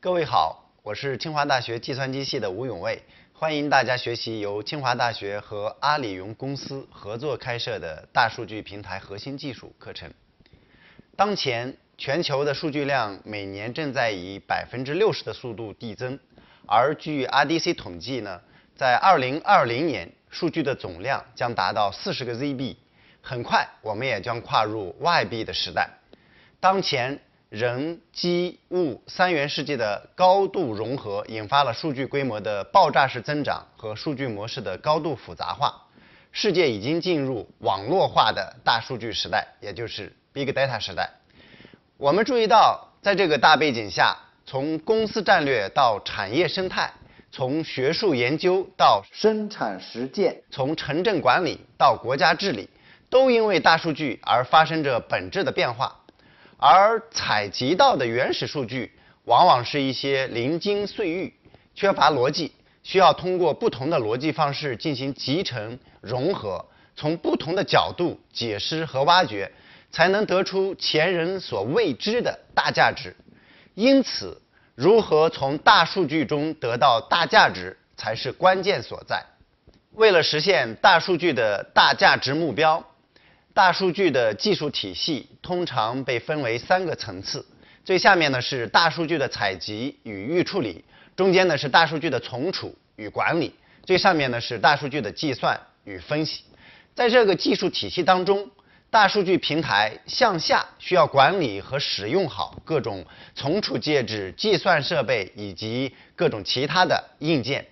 各位好，我是清华大学计算机系的吴永卫，欢迎大家学习由清华大学和阿里云公司合作开设的大数据平台核心技术课程。当前，全球的数据量每年正在以百分之六十的速度递增，而据 IDC 统计呢，在二零二零年，数据的总量将达到四十个 ZB，很快我们也将跨入 YB 的时代。当前，人机物三元世界的高度融合，引发了数据规模的爆炸式增长和数据模式的高度复杂化。世界已经进入网络化的大数据时代，也就是 Big Data 时代。我们注意到，在这个大背景下，从公司战略到产业生态，从学术研究到生产实践，从城镇管理到国家治理，都因为大数据而发生着本质的变化。而采集到的原始数据往往是一些零经碎玉，缺乏逻辑，需要通过不同的逻辑方式进行集成融合，从不同的角度解释和挖掘，才能得出前人所未知的大价值。因此，如何从大数据中得到大价值才是关键所在。为了实现大数据的大价值目标。大数据的技术体系通常被分为三个层次，最下面呢是大数据的采集与预处理，中间呢是大数据的存储与管理，最上面呢是大数据的计算与分析。在这个技术体系当中，大数据平台向下需要管理和使用好各种存储介质、计算设备以及各种其他的硬件，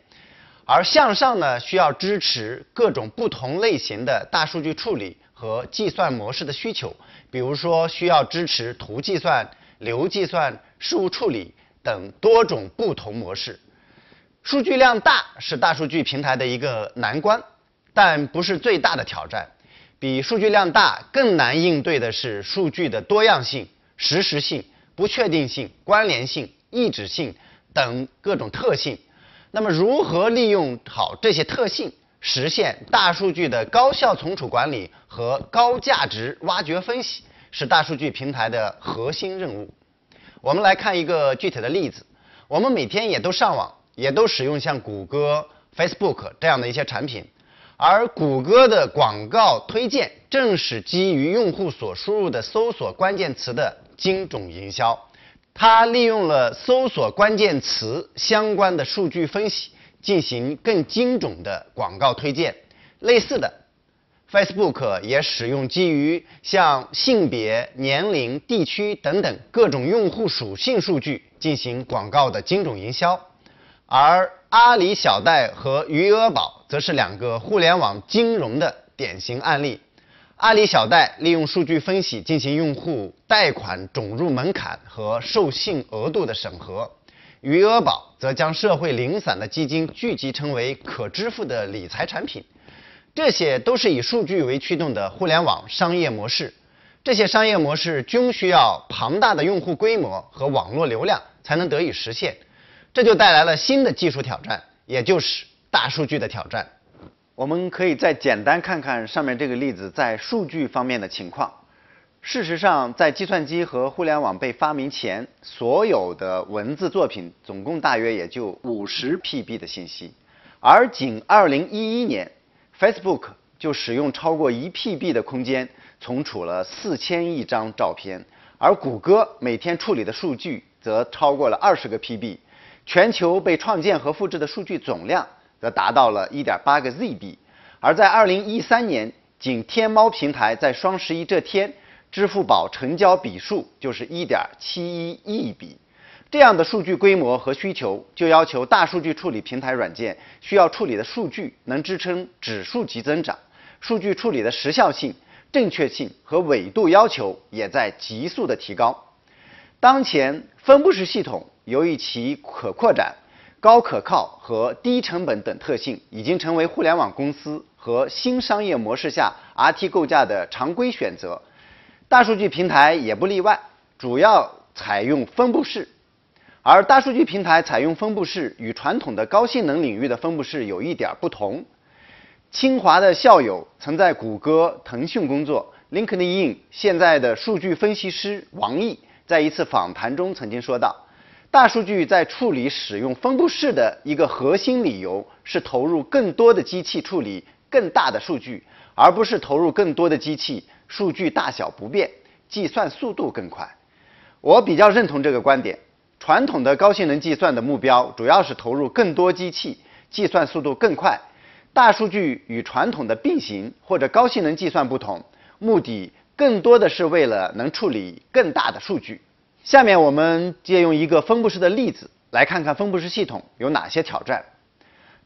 而向上呢需要支持各种不同类型的大数据处理。和计算模式的需求，比如说需要支持图计算、流计算、事务处理等多种不同模式。数据量大是大数据平台的一个难关，但不是最大的挑战。比数据量大更难应对的是数据的多样性、实时性、不确定性、关联性、异质性等各种特性。那么，如何利用好这些特性？实现大数据的高效存储管理和高价值挖掘分析是大数据平台的核心任务。我们来看一个具体的例子：我们每天也都上网，也都使用像谷歌、Facebook 这样的一些产品。而谷歌的广告推荐正是基于用户所输入的搜索关键词的精准营销，它利用了搜索关键词相关的数据分析。进行更精准的广告推荐。类似的，Facebook 也使用基于像性别、年龄、地区等等各种用户属性数据进行广告的精准营销。而阿里小贷和余额宝则是两个互联网金融的典型案例。阿里小贷利用数据分析进行用户贷款准入门槛和授信额度的审核。余额宝则将社会零散的基金聚集成为可支付的理财产品，这些都是以数据为驱动的互联网商业模式，这些商业模式均需要庞大的用户规模和网络流量才能得以实现，这就带来了新的技术挑战，也就是大数据的挑战。我们可以再简单看看上面这个例子在数据方面的情况。事实上，在计算机和互联网被发明前，所有的文字作品总共大约也就五十 PB 的信息。而仅2011年，Facebook 就使用超过一 PB 的空间存储了四千亿张照片，而谷歌每天处理的数据则超过了二十个 PB。全球被创建和复制的数据总量则达到了一点八个 ZB。而在2013年，仅天猫平台在双十一这天。支付宝成交笔数就是一点七一亿笔，这样的数据规模和需求，就要求大数据处理平台软件需要处理的数据能支撑指数级增长，数据处理的时效性、正确性和纬度要求也在急速的提高。当前分布式系统由于其可扩展、高可靠和低成本等特性，已经成为互联网公司和新商业模式下 RT 构架的常规选择。大数据平台也不例外，主要采用分布式。而大数据平台采用分布式与传统的高性能领域的分布式有一点不同。清华的校友曾在谷歌、腾讯工作，LinkedIn 现在的数据分析师王毅在一次访谈中曾经说到，大数据在处理使用分布式的一个核心理由是投入更多的机器处理更大的数据，而不是投入更多的机器。数据大小不变，计算速度更快。我比较认同这个观点。传统的高性能计算的目标主要是投入更多机器，计算速度更快。大数据与传统的并行或者高性能计算不同，目的更多的是为了能处理更大的数据。下面我们借用一个分布式的例子，来看看分布式系统有哪些挑战。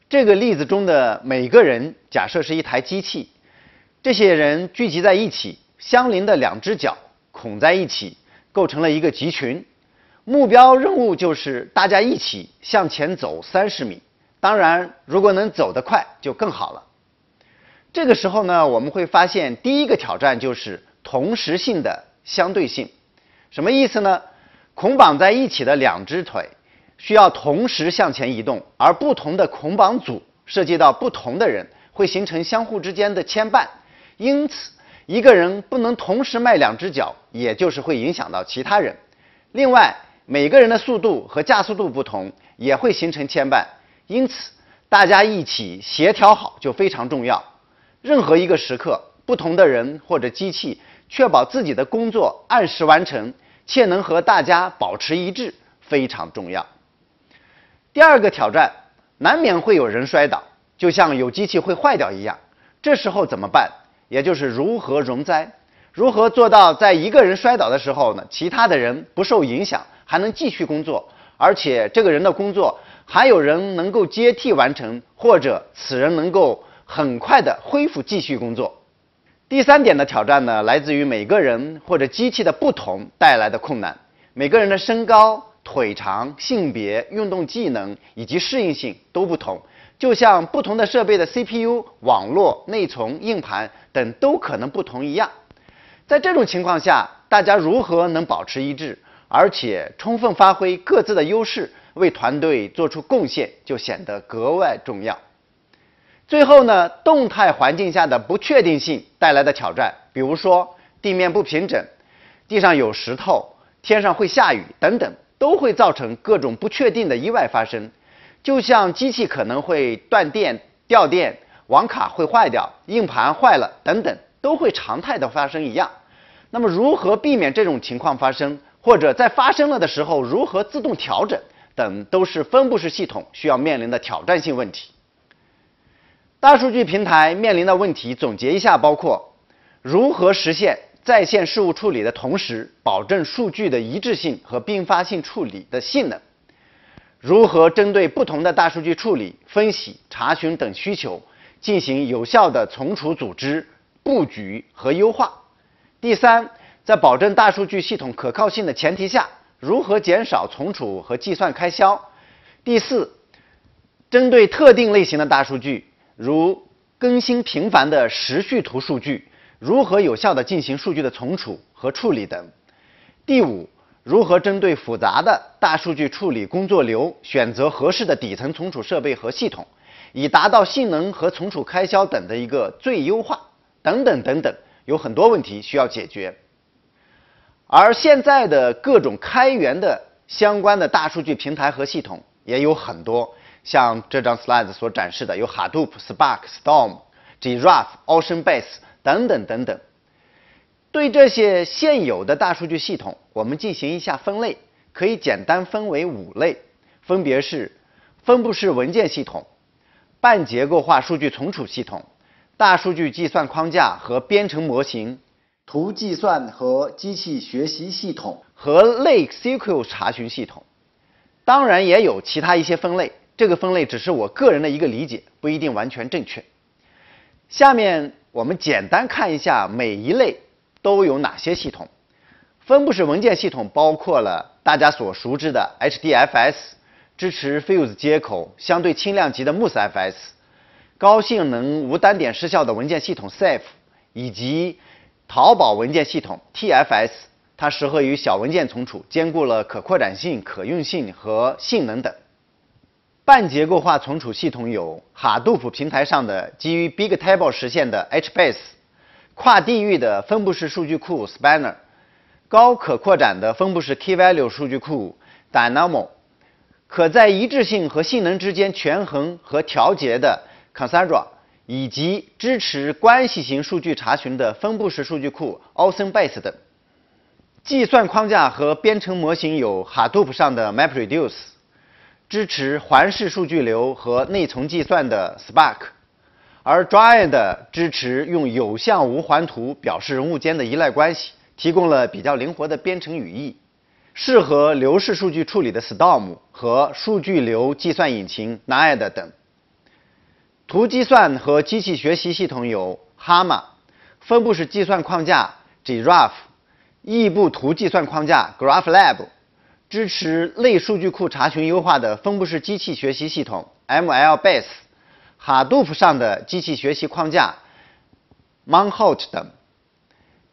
这个例子中的每个人，假设是一台机器。这些人聚集在一起，相邻的两只脚捆在一起，构成了一个集群。目标任务就是大家一起向前走三十米，当然，如果能走得快就更好了。这个时候呢，我们会发现第一个挑战就是同时性的相对性，什么意思呢？捆绑在一起的两只腿需要同时向前移动，而不同的捆绑组涉及到不同的人，会形成相互之间的牵绊。因此，一个人不能同时迈两只脚，也就是会影响到其他人。另外，每个人的速度和加速度不同，也会形成牵绊。因此，大家一起协调好就非常重要。任何一个时刻，不同的人或者机器确保自己的工作按时完成，且能和大家保持一致，非常重要。第二个挑战，难免会有人摔倒，就像有机器会坏掉一样，这时候怎么办？也就是如何容灾，如何做到在一个人摔倒的时候呢，其他的人不受影响，还能继续工作，而且这个人的工作还有人能够接替完成，或者此人能够很快的恢复继续工作。第三点的挑战呢，来自于每个人或者机器的不同带来的困难。每个人的身高、腿长、性别、运动技能以及适应性都不同。就像不同的设备的 CPU、网络、内存、硬盘等都可能不同一样，在这种情况下，大家如何能保持一致，而且充分发挥各自的优势，为团队做出贡献，就显得格外重要。最后呢，动态环境下的不确定性带来的挑战，比如说地面不平整、地上有石头、天上会下雨等等，都会造成各种不确定的意外发生。就像机器可能会断电、掉电、网卡会坏掉、硬盘坏了等等，都会常态的发生一样。那么，如何避免这种情况发生，或者在发生了的时候如何自动调整等，都是分布式系统需要面临的挑战性问题。大数据平台面临的问题总结一下，包括如何实现在线事务处理的同时，保证数据的一致性和并发性处理的性能。如何针对不同的大数据处理、分析、查询等需求，进行有效的存储组织、布局和优化？第三，在保证大数据系统可靠性的前提下，如何减少存储和计算开销？第四，针对特定类型的大数据，如更新频繁的时序图数据，如何有效地进行数据的存储和处理等？第五。如何针对复杂的大数据处理工作流选择合适的底层存储设备和系统，以达到性能和存储开销等的一个最优化？等等等等，有很多问题需要解决。而现在的各种开源的相关的大数据平台和系统也有很多，像这张 s l i d e 所展示的，有 Hadoop、Spark、Storm、Giraffe、OceanBase 等等等等。对这些现有的大数据系统，我们进行一下分类，可以简单分为五类，分别是分布式文件系统、半结构化数据存储系统、大数据计算框架和编程模型、图计算和机器学习系统和类 SQL 查询系统。当然也有其他一些分类，这个分类只是我个人的一个理解，不一定完全正确。下面我们简单看一下每一类。都有哪些系统？分布式文件系统包括了大家所熟知的 HDFS，支持 FUSE 接口、相对轻量级的 MooseFS，高性能无单点失效的文件系统 c a f e 以及淘宝文件系统 TFS，它适合于小文件存储，兼顾了可扩展性、可用性和性能等。半结构化存储系统有 Hadoop 平台上的基于 BigTable 实现的 HBase。跨地域的分布式数据库 Spanner，高可扩展的分布式 Key-Value 数据库 Dynamo，可在一致性和性能之间权衡和调节的 Cassandra，以及支持关系型数据查询的分布式数据库 t h e a n b a s e 等。计算框架和编程模型有 Hadoop 上的 MapReduce，支持环视数据流和内存计算的 Spark。而 d r a d 的支持用有向无环图表示人物间的依赖关系，提供了比较灵活的编程语义，适合流式数据处理的 Storm 和数据流计算引擎 Narad 等。图计算和机器学习系统有 Hama，分布式计算框架 Giraffe，异步图计算框架 GraphLab，支持类数据库查询优化的分布式机器学习系统 MLBase。Hadoop 上的机器学习框架，Mahout 等；l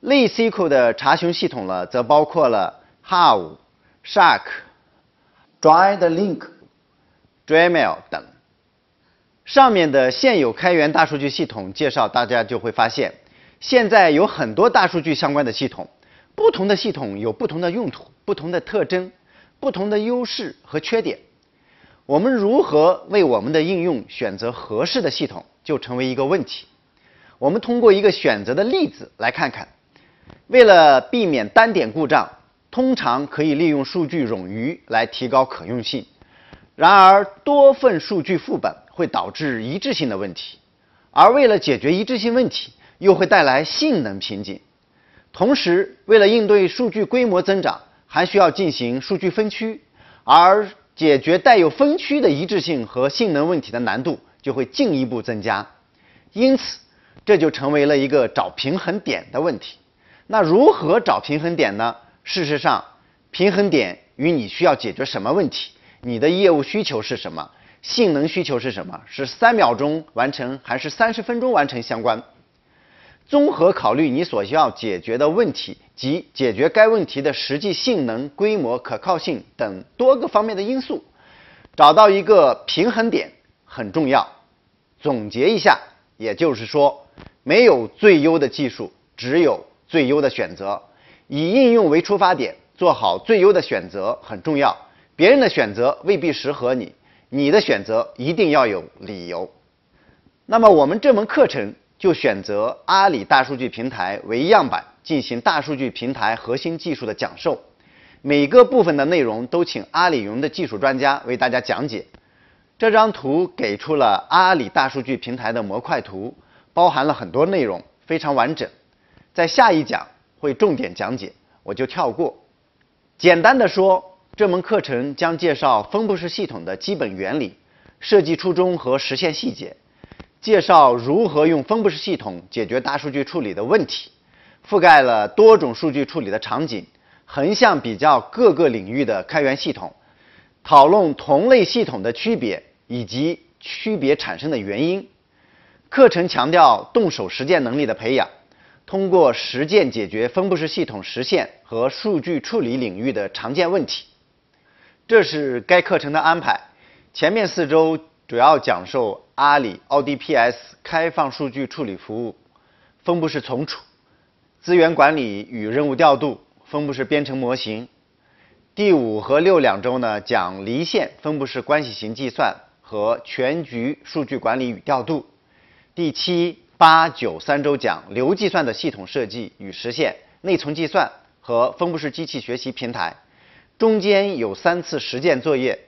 类 SQL 的查询系统了，则包括了 Hive、Shark、Dremel 等。上面的现有开源大数据系统介绍，大家就会发现，现在有很多大数据相关的系统，不同的系统有不同的用途、不同的特征、不同的优势和缺点。我们如何为我们的应用选择合适的系统，就成为一个问题。我们通过一个选择的例子来看看。为了避免单点故障，通常可以利用数据冗余来提高可用性。然而，多份数据副本会导致一致性的问题，而为了解决一致性问题，又会带来性能瓶颈。同时，为了应对数据规模增长，还需要进行数据分区，而。解决带有分区的一致性和性能问题的难度就会进一步增加，因此这就成为了一个找平衡点的问题。那如何找平衡点呢？事实上，平衡点与你需要解决什么问题、你的业务需求是什么、性能需求是什么，是三秒钟完成还是三十分钟完成相关。综合考虑你所需要解决的问题及解决该问题的实际性能、规模、可靠性等多个方面的因素，找到一个平衡点很重要。总结一下，也就是说，没有最优的技术，只有最优的选择。以应用为出发点，做好最优的选择很重要。别人的选择未必适合你，你的选择一定要有理由。那么，我们这门课程。就选择阿里大数据平台为样板进行大数据平台核心技术的讲授，每个部分的内容都请阿里云的技术专家为大家讲解。这张图给出了阿里大数据平台的模块图，包含了很多内容，非常完整。在下一讲会重点讲解，我就跳过。简单的说，这门课程将介绍分布式系统的基本原理、设计初衷和实现细节。介绍如何用分布式系统解决大数据处理的问题，覆盖了多种数据处理的场景，横向比较各个领域的开源系统，讨论同类系统的区别以及区别产生的原因。课程强调动手实践能力的培养，通过实践解决分布式系统实现和数据处理领域的常见问题。这是该课程的安排，前面四周。主要讲授阿里 ODPS 开放数据处理服务、分布式存储、资源管理与任务调度、分布式编程模型。第五和六两周呢，讲离线分布式关系型计算和全局数据管理与调度。第七、八、九三周讲流计算的系统设计与实现、内存计算和分布式机器学习平台。中间有三次实践作业。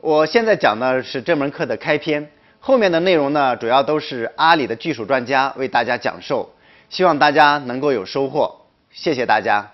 我现在讲的是这门课的开篇，后面的内容呢，主要都是阿里的技术专家为大家讲授，希望大家能够有收获，谢谢大家。